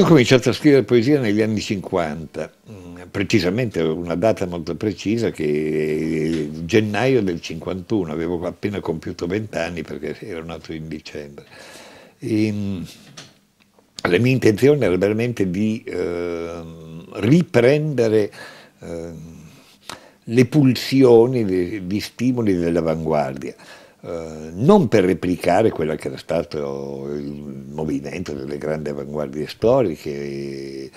Ho cominciato a scrivere poesia negli anni 50, mm, precisamente una data molto precisa che è eh, gennaio del 51, avevo appena compiuto 20 anni perché ero nato in dicembre. E, ehm, la mia intenzione era veramente di eh, riprendere eh, le pulsioni, gli stimoli dell'avanguardia. Eh, non per replicare quello che era stato il movimento delle grandi avanguardie storiche,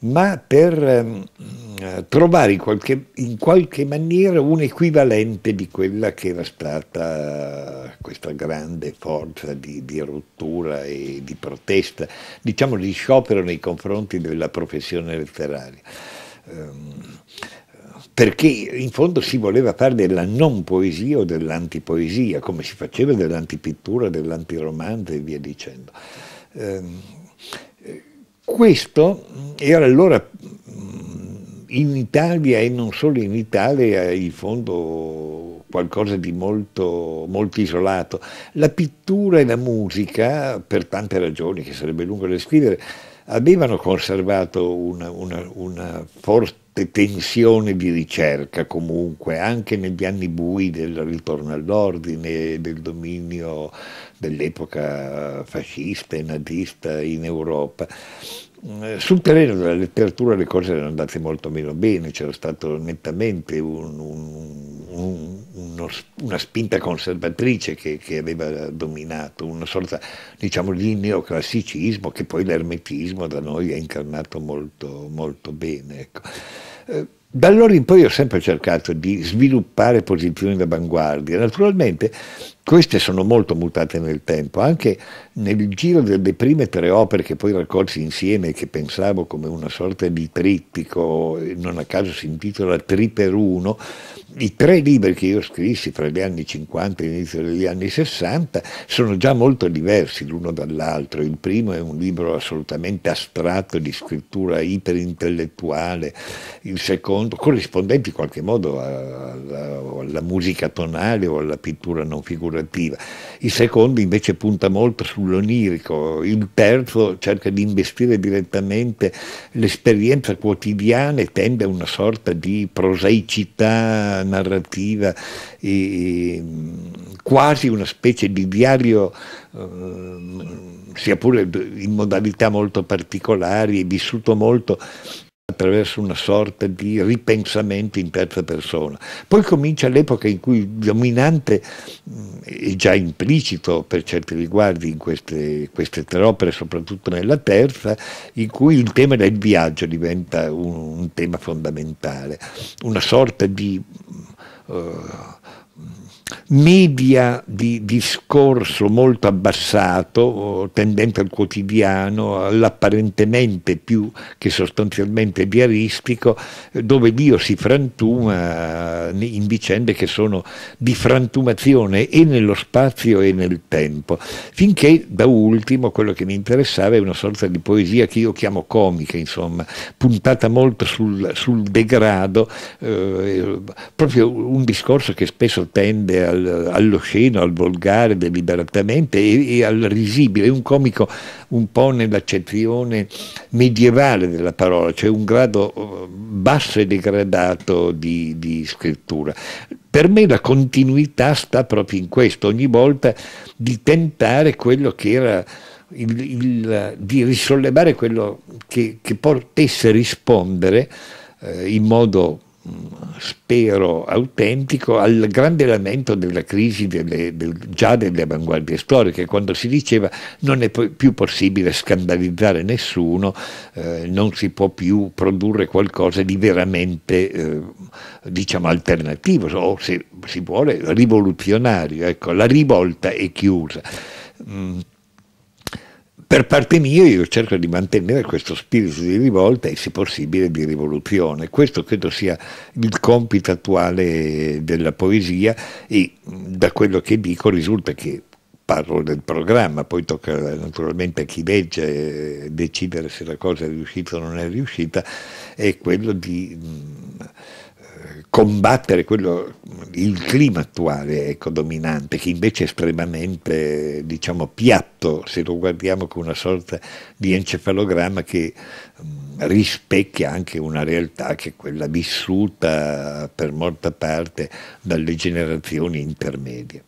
ma per ehm, eh, trovare in qualche, in qualche, maniera un equivalente di quella che era stata questa grande forza di, di rottura e di protesta, diciamo di sciopero nei confronti della professione letteraria. Um, perché in fondo si voleva fare della non poesia o dell'antipoesia, come si faceva dell'antipittura, dell'antiromanzo e via dicendo. Ehm, questo era allora mm, in Italia e non solo in Italia, in fondo qualcosa di molto, molto, isolato. La pittura e la musica, per tante ragioni che sarebbe lungo da scrivere, avevano conservato una, una, una forte tensione di ricerca comunque, anche negli anni bui del ritorno all'ordine, del dominio dell'epoca fascista e nazista in Europa sul terreno della letteratura le cose erano andate molto meno bene, c'era stato nettamente un, un, un, una spinta conservatrice che, che, aveva dominato, una sorta diciamo, di neoclassicismo che poi l'ermetismo da noi ha incarnato molto, molto bene. Ecco. Eh, da allora in poi ho sempre cercato di sviluppare posizioni d'avanguardia. Naturalmente queste sono molto mutate nel tempo, anche nel giro delle prime tre opere che poi raccolsi insieme e che pensavo come una sorta di trittico, non a caso si intitola Tri per uno, i tre libri che io scrissi fra gli anni 50 e l'inizio degli anni 60 sono già molto diversi l'uno dall'altro. Il primo è un libro assolutamente astratto di scrittura iperintellettuale, il secondo corrispondente in qualche modo alla, alla musica tonale o alla pittura non figurativa narrativa, il secondo invece punta molto sull'onirico, il terzo cerca di investire direttamente l'esperienza quotidiana e tende a una sorta di prosaicità narrativa, e, mm, quasi una specie di diario ehm, sia pure in modalità molto particolari, vissuto molto attraverso una sorta di ripensamento in terza persona. Poi comincia l'epoca in cui il dominante mm, è già implicito per certi riguardi in queste, queste tre opere, soprattutto nella terza, in cui il tema del viaggio diventa un, un tema fondamentale, una sorta di... Uh, media di discorso molto abbassato, tendente al quotidiano, all'apparentemente più che sostanzialmente diaristico, dove Dio si frantuma in vicende che sono di frantumazione e nello spazio e nel tempo, finché da ultimo quello che mi interessava è una sorta di poesia che io chiamo comica, insomma, puntata molto sul, sul degrado, eh, proprio un discorso che spesso tende al al, sceno, al volgare deliberatamente e, e, al risibile, un comico un po' nell'accezione medievale della parola, cioè un grado uh, basso e degradato di, di scrittura. Per me la continuità sta proprio in questo, ogni volta di tentare quello che era il, il, di risollevare quello che, che potesse rispondere eh, in modo spero autentico, al grande lamento della crisi delle, del, già delle avanguardie storiche, quando si diceva non è più possibile scandalizzare nessuno, eh, non si può più produrre qualcosa di veramente eh, diciamo alternativo o se si vuole rivoluzionario, ecco, la rivolta è chiusa. Mm per parte mia io cerco di mantenere questo spirito di rivolta e se possibile di rivoluzione. Questo credo sia il compito attuale della poesia e da quello che dico risulta che parlo del programma, poi tocca naturalmente a chi legge eh, decidere se la cosa è riuscita o non è riuscita, è quello di eh, combattere quello il clima attuale ecco, dominante, che invece è estremamente diciamo, piatto, se lo guardiamo con una sorta di encefalogramma che mh, mm, rispecchia anche una realtà che è quella vissuta per molta parte dalle generazioni intermedie.